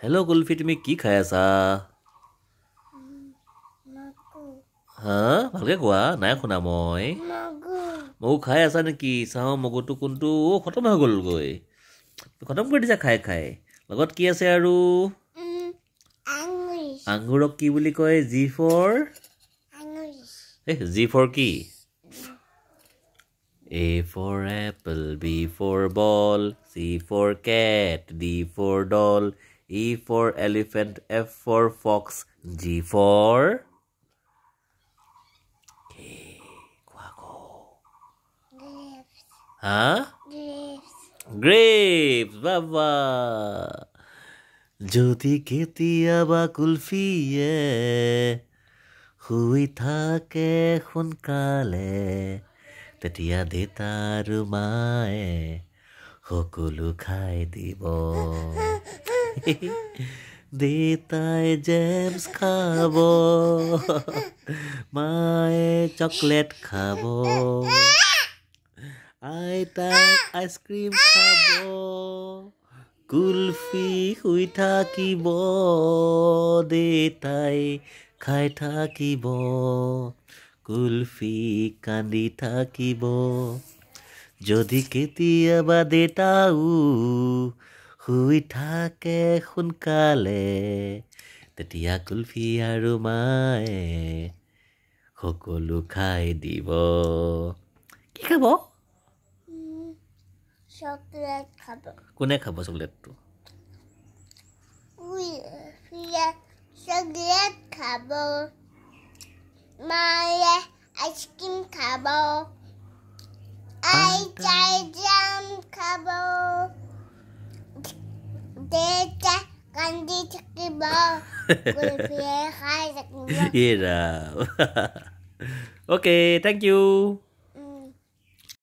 Hello' kulfi তুমি কি খাই আছা হা ভালকৈ কোৱা নাই শুনা মই মগু খাই আছা নেকি চাওঁ মগুটো কোনটো অ' খতম হৈ গ'লগৈ খতম কৰি দিছা খাই খাই লগত কি আছে আৰু আঙুৰক কি বুলি কয় জি ফৰ এহ জি ফৰ কি A for apple, B for ball, C for cat, D for doll, E for elephant, F for fox, G for... K, quacko. Grapes. Huh? Grapes. Grapes, baba. যদি কেতিয়া বা কুলফিয়ে শুই থাকে সোনকালে তেতিয়া দেউতা আৰু মায়ে সকলো খাই দিব দেতাই জেমছ খাব মায়ে চকলেট খাব আইতাই আইচক্ৰীম খাব কুলফি শুই থাকিব দেতাই খাই থাকিব কুলফি কান্দি থাকিব যদি কেতিয়াবা দেউতাও শুই থাকে সোনকালে তেতিয়া কুলফি আৰু মায়ে সকলো খাই দিব কি খাব চকলেট খাব কোনে খাব চকলেটটো চকলেট খাব Maya ice cream cabo. I jai jam cabo. Data candy cabo. Good play high. Yeah. okay, thank you.